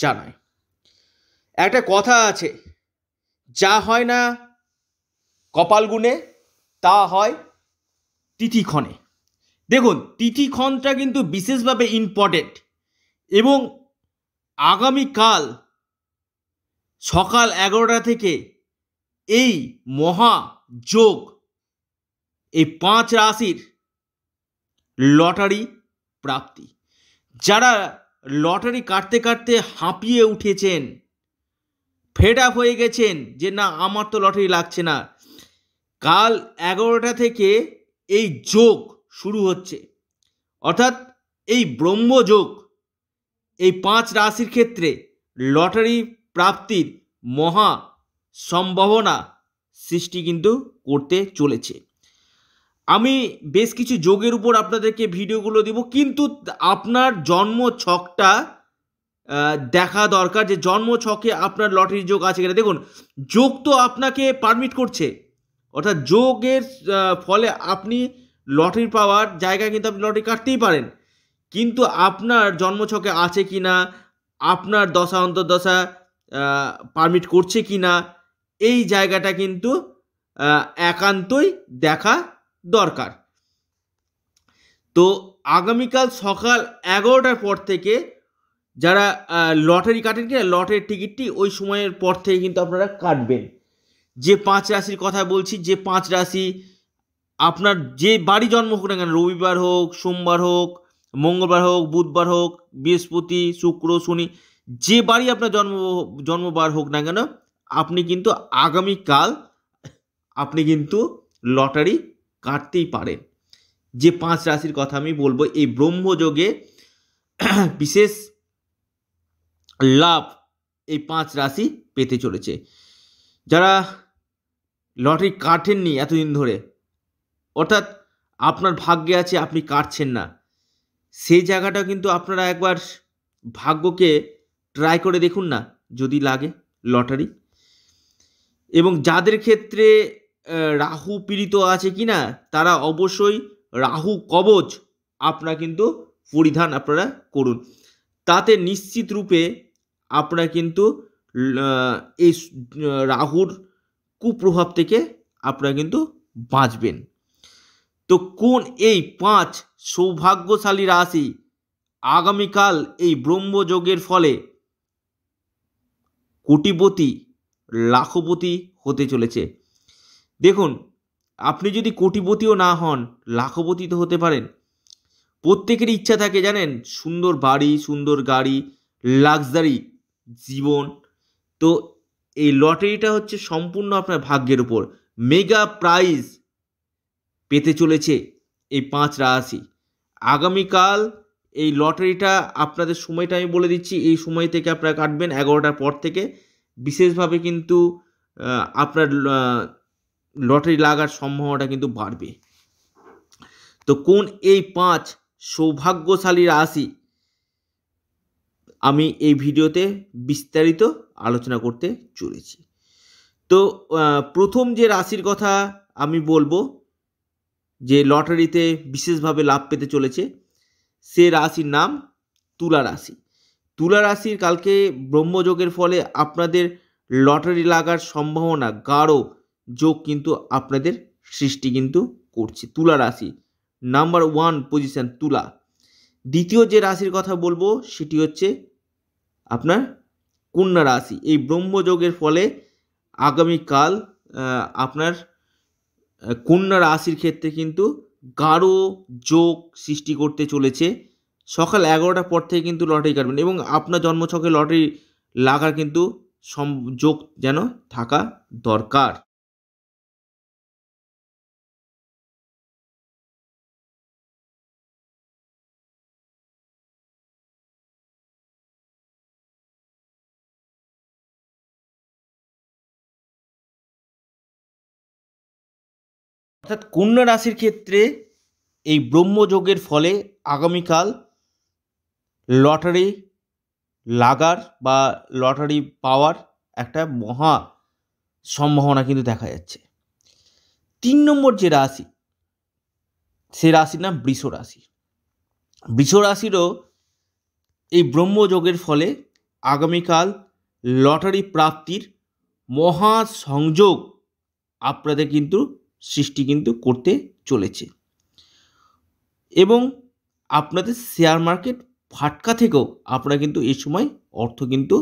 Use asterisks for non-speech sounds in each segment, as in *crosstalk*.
জানায় একটা কথা আছে যা হয় না কপাল গুণে তা হয় তিথিক্ষণে দেখুন তিথিক্ষণটা কিন্তু বিশেষভাবে ইম্পর্টেন্ট এবং আগামীকাল সকাল এগারোটা থেকে এই মহা যোগ এই পাঁচ রাশির লটারি প্রাপ্তি যারা লটারি কাটতে কাটতে হাঁপিয়ে উঠেছেন ফেড আপ হয়ে গেছেন যে না আমার তো লটারি লাগছে না কাল এগারোটা থেকে এই যোগ শুরু হচ্ছে অর্থাৎ এই ব্রহ্মযোগ এই পাঁচ রাশির ক্ষেত্রে লটারি প্রাপ্তির মহা সম্ভাবনা সৃষ্টি কিন্তু করতে চলেছে আমি বেশ কিছু যোগের উপর আপনাদেরকে ভিডিওগুলো দিব কিন্তু আপনার জন্ম ছকটা দেখা দরকার যে জন্ম ছকে আপনার লটারির যোগ আছে কিনা দেখুন যোগ তো আপনাকে পারমিট করছে অর্থাৎ যোগের ফলে আপনি লটারি পাওয়ার জায়গা কিন্তু আপনি লটারি কাটতেই পারেন কিন্তু আপনার জন্ম ছকে আছে কি না আপনার দশা অন্তর্দশা পারমিট করছে কি না এই জায়গাটা কিন্তু একান্তই দেখা দরকার তো আগামীকাল সকাল এগারোটার পর থেকে যারা লটারি কাটেন কিনা লটারির টিকিটটি ওই সময়ের পর থেকে কিন্তু আপনারা কাটবেন যে পাঁচ রাশির কথা বলছি যে পাঁচ রাশি আপনার যে বাড়ি জন্ম হোক না কেন রবিবার হোক সোমবার হোক মঙ্গলবার হোক বুধবার হোক বৃহস্পতি শুক্র শনি যে বাড়ি আপনার জন্ম জন্মবার হোক না কেন আপনি কিন্তু আগামীকাল আপনি কিন্তু লটারি কাটতেই পারেন যে পাঁচ রাশির কথা আমি বলবো এই ব্রহ্মযোগে *clears throat* বিশেষ লাভ এই পাঁচ রাশি পেতে চলেছে যারা লটারি কাটেননি এতদিন ধরে অর্থাৎ আপনার ভাগ্যে আছে আপনি কাটছেন না সেই জায়গাটা কিন্তু আপনারা একবার ভাগ্যকে ট্রাই করে দেখুন না যদি লাগে লটারি এবং যাদের ক্ষেত্রে রাহু পীড়িত আছে কি না তারা অবশ্যই রাহু কবচ আপনারা কিন্তু পরিধান আপনারা করুন তাতে নিশ্চিত রূপে আপনারা কিন্তু এই রাহুর কুপ্রভাব থেকে আপনারা কিন্তু বাঁচবেন তো কোন এই পাঁচ সৌভাগ্যশালী রাশি আগামীকাল এই ব্রহ্মযোগের ফলে কোটিপতি লাখপতি হতে চলেছে দেখুন আপনি যদি কোটিপতিও না হন লাখপতি তো হতে পারেন প্রত্যেকের ইচ্ছা থাকে জানেন সুন্দর বাড়ি সুন্দর গাড়ি লাক্সারি জীবন তো এই লটারিটা হচ্ছে সম্পূর্ণ আপনার ভাগ্যের উপর মেগা প্রাইজ পেতে চলেছে এই পাঁচ রাশি আগামীকাল এই লটারিটা আপনাদের সময়টা আমি বলে দিচ্ছি এই সময় থেকে আপনারা কাটবেন এগারোটার পর থেকে বিশেষভাবে কিন্তু আপনার লটারি লাগার সম্ভাবনাটা কিন্তু বাড়বে তো কোন এই পাঁচ সৌভাগ্যশালী রাশি আমি এই ভিডিওতে বিস্তারিত আলোচনা করতে চলেছি তো প্রথম যে রাশির কথা আমি বলবো যে লটারিতে বিশেষভাবে লাভ পেতে চলেছে সে রাশির নাম তুলা রাশি তুলা রাশির কালকে ব্রহ্মযোগের ফলে আপনাদের লটারি লাগার সম্ভাবনা গাঢ় যোগ কিন্তু আপনাদের সৃষ্টি কিন্তু করছে তুলা রাশি নাম্বার ওয়ান পজিশান তুলা দ্বিতীয় যে রাশির কথা বলবো সেটি হচ্ছে আপনার কন্যা রাশি এই ব্রহ্মযোগের ফলে আগামীকাল আপনার কন্যা রাশির ক্ষেত্রে কিন্তু গাঢ় যোগ সৃষ্টি করতে চলেছে সকাল এগারোটার পর থেকে কিন্তু লটারি কাটবেন এবং আপনার জন্মছকে লটারি লাগার কিন্তু সম যোগ যেন থাকা দরকার অর্থাৎ কন্যা রাশির ক্ষেত্রে এই ব্রহ্মযোগের ফলে আগামীকাল লটারি লাগার বা লটারি পাওয়ার একটা মহা সম্ভাবনা কিন্তু দেখা যাচ্ছে তিন নম্বর যে রাশি সে রাশির নাম বৃষ রাশি বৃষ রাশিরও এই ব্রহ্মযোগের ফলে আগামীকাল লটারি প্রাপ্তির মহা সংযোগ আপনাদের কিন্তু সৃষ্টি কিন্তু করতে চলেছে এবং আপনাদের শেয়ার মার্কেট ফাটকা থেকেও আপনারা কিন্তু এই সময় অর্থ কিন্তু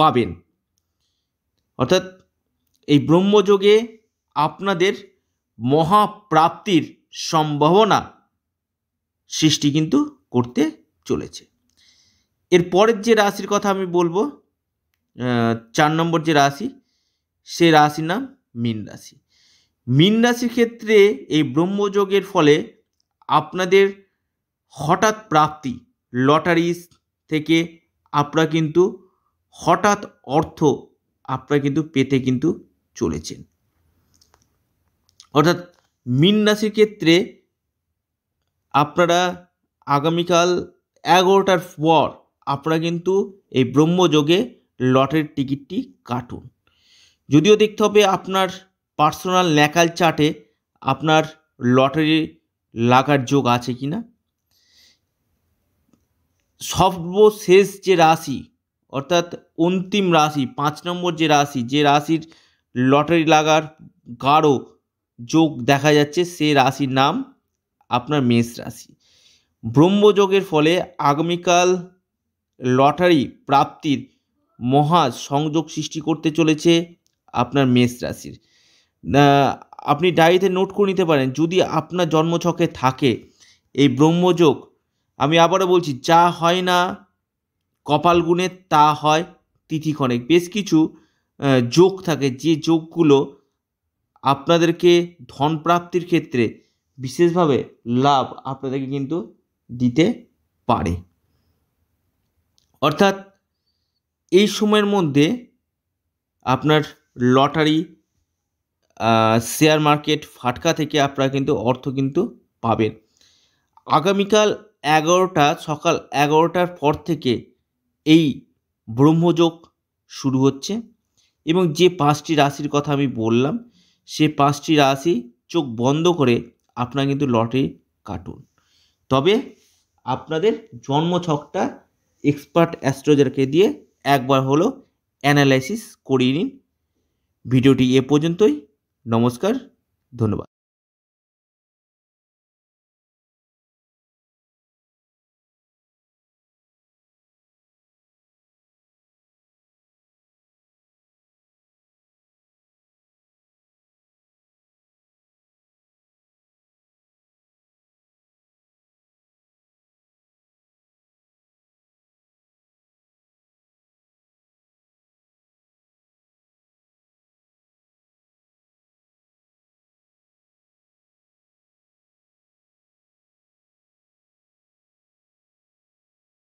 পাবেন অর্থাৎ এই ব্রহ্মযোগে আপনাদের মহাপ্রাপ্তির সম্ভাবনা সৃষ্টি কিন্তু করতে চলেছে এর পরের যে রাশির কথা আমি বলবো চার নম্বর যে রাশি সে রাশির নাম মীন রাশি মীন রাশির ক্ষেত্রে এই ব্রহ্মযোগের ফলে আপনাদের হঠাৎ প্রাপ্তি লটারিস থেকে আপনারা কিন্তু হঠাৎ অর্থ আপনারা কিন্তু পেতে কিন্তু চলেছেন অর্থাৎ মীন রাশির ক্ষেত্রে আপনারা আগামীকাল এগারোটার পর আপনারা কিন্তু এই ব্রহ্মযোগে লটারির টিকিটটি কাটুন যদিও দেখতে হবে আপনার পার্সোনাল ন্যাকাল চার্টে আপনার লটারি লাগার যোগ আছে কি না সর্বশেষ যে রাশি অর্থাৎ অন্তিম রাশি পাঁচ নম্বর যে রাশি যে রাশির লটারি লাগার গাঢ় যোগ দেখা যাচ্ছে সে রাশির নাম আপনার মেষ রাশি ব্রহ্মযোগের ফলে আগামীকাল লটারি প্রাপ্তির মহা সংযোগ সৃষ্টি করতে চলেছে আপনার মেষ রাশির আপনি ডায়েরিতে নোট করে নিতে পারেন যদি আপনার জন্মছকে থাকে এই ব্রহ্মযোগ আমি আবারও বলছি যা হয় না কপাল গুণে তা হয় তিথিক্ষণে বেশ কিছু যোগ থাকে যে যোগগুলো আপনাদেরকে ধন প্রাপ্তির ক্ষেত্রে বিশেষভাবে লাভ আপনাদেরকে কিন্তু দিতে পারে অর্থাৎ এই সময়ের মধ্যে আপনার লটারি শেয়ার মার্কেট ফাটকা থেকে আপনারা কিন্তু অর্থ কিন্তু পাবেন আগামীকাল এগারোটা সকাল এগারোটার পর থেকে এই ব্রহ্মযোগ শুরু হচ্ছে এবং যে পাঁচটি রাশির কথা আমি বললাম সে পাঁচটি রাশি চোখ বন্ধ করে আপনারা কিন্তু লটারি কাটুন তবে আপনাদের জন্মছকটা এক্সপার্ট অ্যাস্ট্রোজারকে দিয়ে একবার হলো অ্যানালাইসিস করিয়ে নিন ভিডিওটি এ পর্যন্তই নমস্কার ধন্যবাদ